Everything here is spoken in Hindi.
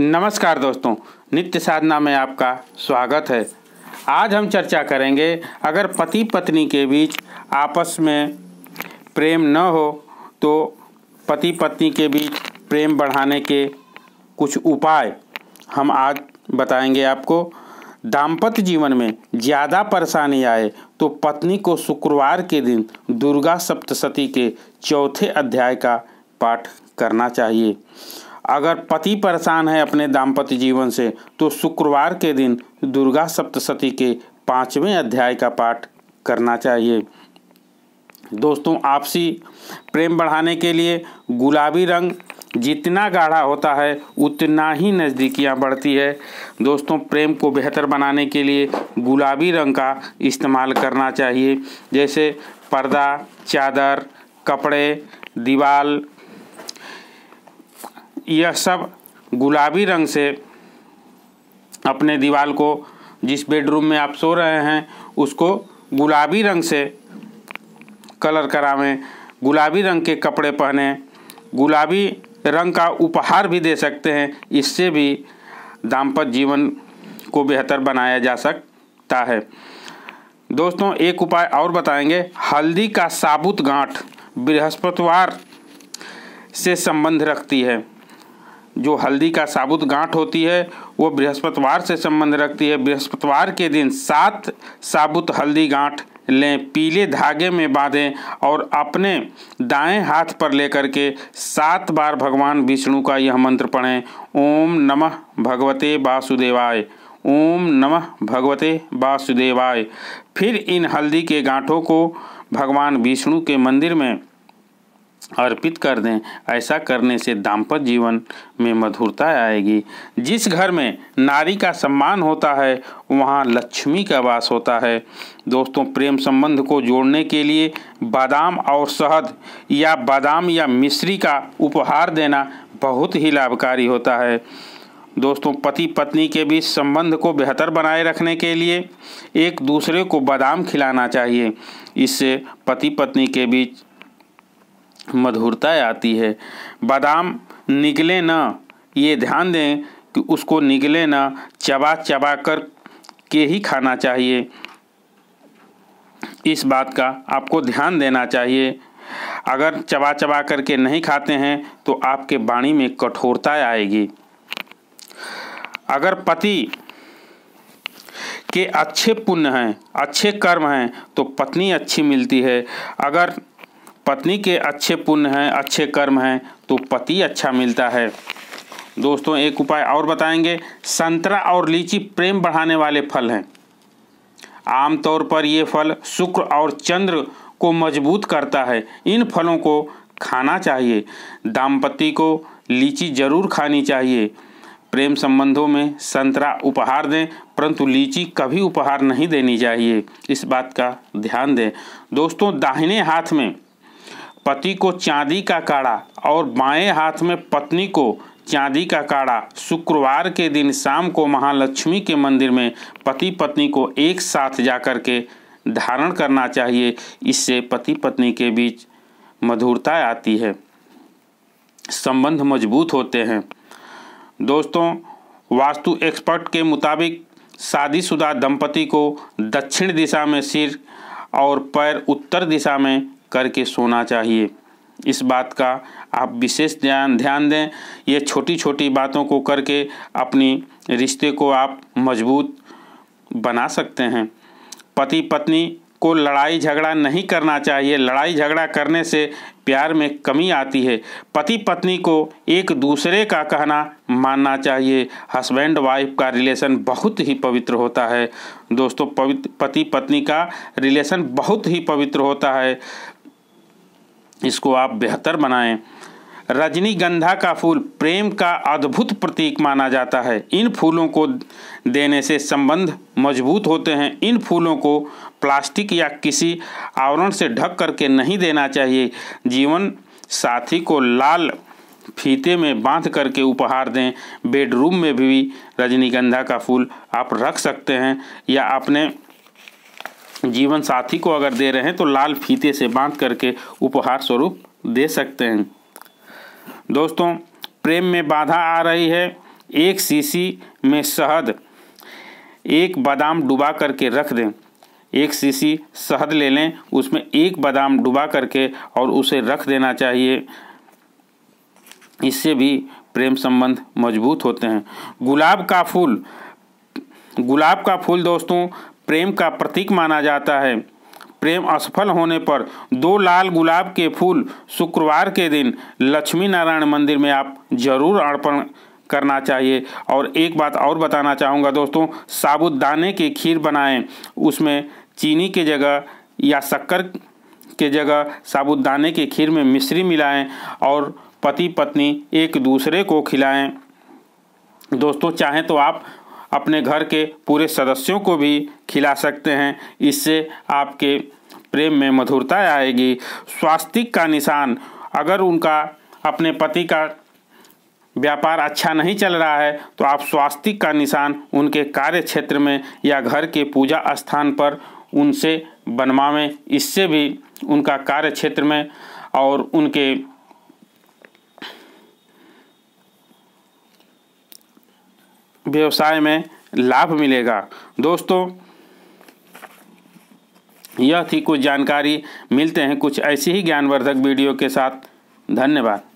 नमस्कार दोस्तों नित्य साधना में आपका स्वागत है आज हम चर्चा करेंगे अगर पति पत्नी के बीच आपस में प्रेम न हो तो पति पत्नी के बीच प्रेम बढ़ाने के कुछ उपाय हम आज बताएंगे आपको दाम्पत्य जीवन में ज़्यादा परेशानी आए तो पत्नी को शुक्रवार के दिन दुर्गा सप्तशती के चौथे अध्याय का पाठ करना चाहिए अगर पति परेशान है अपने दाम्पत्य जीवन से तो शुक्रवार के दिन दुर्गा सप्तशती के पाँचवें अध्याय का पाठ करना चाहिए दोस्तों आपसी प्रेम बढ़ाने के लिए गुलाबी रंग जितना गाढ़ा होता है उतना ही नज़दीकियाँ बढ़ती है दोस्तों प्रेम को बेहतर बनाने के लिए गुलाबी रंग का इस्तेमाल करना चाहिए जैसे पर्दा चादर कपड़े दीवार यह सब गुलाबी रंग से अपने दीवार को जिस बेडरूम में आप सो रहे हैं उसको गुलाबी रंग से कलर करावें गुलाबी रंग के कपड़े पहने गुलाबी रंग का उपहार भी दे सकते हैं इससे भी दाम्पत्य जीवन को बेहतर बनाया जा सकता है दोस्तों एक उपाय और बताएंगे हल्दी का साबुत गांठ बृहस्पतिवार से संबंध रखती है जो हल्दी का साबुत गांठ होती है वो बृहस्पतिवार से संबंध रखती है बृहस्पतिवार के दिन सात साबुत हल्दी गांठ लें पीले धागे में बांधें और अपने दाएं हाथ पर लेकर के सात बार भगवान विष्णु का यह मंत्र पढ़ें ओम नमः भगवते वासुदेवाय ओम नमः भगवते वासुदेवाय फिर इन हल्दी के गांठों को भगवान विष्णु के मंदिर में अर्पित कर दें ऐसा करने से दाम्पत्य जीवन में मधुरता आएगी जिस घर में नारी का सम्मान होता है वहाँ लक्ष्मी का वास होता है दोस्तों प्रेम संबंध को जोड़ने के लिए बादाम और शहद या बादाम या मिश्री का उपहार देना बहुत ही लाभकारी होता है दोस्तों पति पत्नी के बीच संबंध को बेहतर बनाए रखने के लिए एक दूसरे को बादाम खिलाना चाहिए इससे पति पत्नी के बीच मधुरता आती है बादाम निगले ना ये ध्यान दें कि उसको निगले ना चबा चबा कर के ही खाना चाहिए इस बात का आपको ध्यान देना चाहिए अगर चबा चबा करके नहीं खाते हैं तो आपके वाणी में कठोरता आएगी अगर पति के अच्छे पुण्य हैं अच्छे कर्म हैं तो पत्नी अच्छी मिलती है अगर पत्नी के अच्छे पुण्य हैं अच्छे कर्म हैं तो पति अच्छा मिलता है दोस्तों एक उपाय और बताएंगे संतरा और लीची प्रेम बढ़ाने वाले फल हैं आमतौर पर ये फल शुक्र और चंद्र को मजबूत करता है इन फलों को खाना चाहिए दाम्पति को लीची जरूर खानी चाहिए प्रेम संबंधों में संतरा उपहार दें परंतु लीची कभी उपहार नहीं देनी चाहिए इस बात का ध्यान दें दोस्तों दाहिने हाथ में पति को चांदी का काढ़ा और बाएं हाथ में पत्नी को चांदी का काढ़ा शुक्रवार के दिन शाम को महालक्ष्मी के मंदिर में पति पत्नी को एक साथ जाकर के धारण करना चाहिए इससे पति पत्नी के बीच मधुरता आती है संबंध मजबूत होते हैं दोस्तों वास्तु एक्सपर्ट के मुताबिक शादीशुदा दंपति को दक्षिण दिशा में सिर और पैर उत्तर दिशा में करके सोना चाहिए इस बात का आप विशेष ध्यान ध्यान दें ये छोटी छोटी बातों को करके अपनी रिश्ते को आप मजबूत बना सकते हैं पति पत्नी को लड़ाई झगड़ा नहीं करना चाहिए लड़ाई झगड़ा करने से प्यार में कमी आती है पति पत्नी को एक दूसरे का कहना मानना चाहिए हस्बैंड वाइफ का रिलेशन बहुत ही पवित्र होता है दोस्तों पवित्र पति पत्नी का रिलेशन बहुत ही पवित्र होता है इसको आप बेहतर बनाएं रजनीगंधा का फूल प्रेम का अद्भुत प्रतीक माना जाता है इन फूलों को देने से संबंध मजबूत होते हैं इन फूलों को प्लास्टिक या किसी आवरण से ढक करके नहीं देना चाहिए जीवन साथी को लाल फीते में बांध करके उपहार दें बेडरूम में भी रजनीगंधा का फूल आप रख सकते हैं या अपने जीवन साथी को अगर दे रहे हैं तो लाल फीते से बांध करके उपहार स्वरूप दे सकते हैं दोस्तों प्रेम में बाधा आ रही है एक सीसी में शहद एक बादाम डुबा करके रख दें एक सीसी शहद ले लें उसमें एक बादाम डुबा करके और उसे रख देना चाहिए इससे भी प्रेम संबंध मजबूत होते हैं गुलाब का फूल गुलाब का फूल दोस्तों प्रेम का प्रतीक माना जाता है प्रेम असफल होने पर दो लाल गुलाब के फूल शुक्रवार के दिन लक्ष्मी नारायण मंदिर में आप जरूर अर्पण करना चाहिए और एक बात और बताना चाहूँगा दोस्तों दाने की खीर बनाएं उसमें चीनी के जगह या शक्कर के जगह साबुदाने की खीर में मिश्री मिलाएं और पति पत्नी एक दूसरे को खिलाएं दोस्तों चाहें तो आप अपने घर के पूरे सदस्यों को भी खिला सकते हैं इससे आपके प्रेम में मधुरता आएगी स्वास्तिक का निशान अगर उनका अपने पति का व्यापार अच्छा नहीं चल रहा है तो आप स्वास्तिक का निशान उनके कार्य क्षेत्र में या घर के पूजा स्थान पर उनसे बनवावें इससे भी उनका कार्य क्षेत्र में और उनके व्यवसाय में लाभ मिलेगा दोस्तों यह थी कुछ जानकारी मिलते हैं कुछ ऐसी ही ज्ञानवर्धक वीडियो के साथ धन्यवाद